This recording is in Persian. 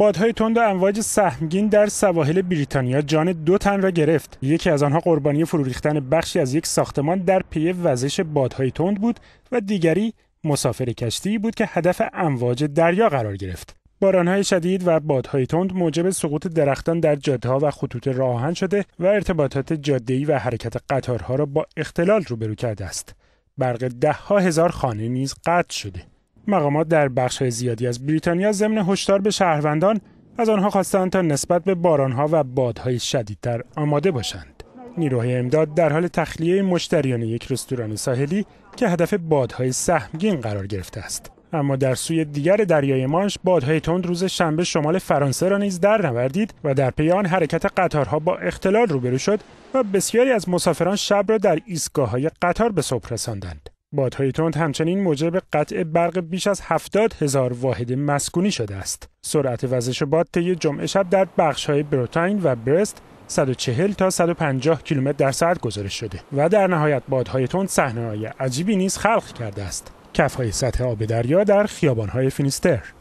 بادهای تند و امواج سهمگین در سواحل بریتانیا جان دو تن را گرفت یکی از آنها قربانی فرو ریختن بخشی از یک ساختمان در پی وزش بادهای تند بود و دیگری مسافر کشتی بود که هدف امواج دریا قرار گرفت بارانهای شدید و بادهای تند موجب سقوط درختان در جادهها و خطوط راهن شده و ارتباطات جاده‌ای و حرکت قطارها را با اختلال روبرو کرده است. برق ده ها هزار خانه نیز قطع شده. مقامات در بخش زیادی از بریتانیا ضمن هشدار به شهروندان از آنها خواستند تا نسبت به بارانها و بادهای شدیدتر آماده باشند. نیروهای امداد در حال تخلیه مشتریان یک رستوران ساحلی که هدف بادهای سهمگین قرار گرفته است. اما در سوی دیگر دریای مانش بادهای تند روز شنبه شمال فرانسه را نیز در نوردید و در پی آن حرکت قطارها با اختلال روبرو شد و بسیاری از مسافران شب را در ایستگاه‌های قطار به صبح رساندند. بادهای تند همچنین موجب قطع برق بیش از 70 هزار واحد مسکونی شده است. سرعت وزش باد طی جمعه شب در بخشهای بروتاین و برست 140 تا 150 کیلومتر در ساعت گزارش شده و در نهایت بادهای تند صحنه‌ای عجیبی نیز خلق کرده است. کفهای سطح آب دریا در خیابانهای فینیستر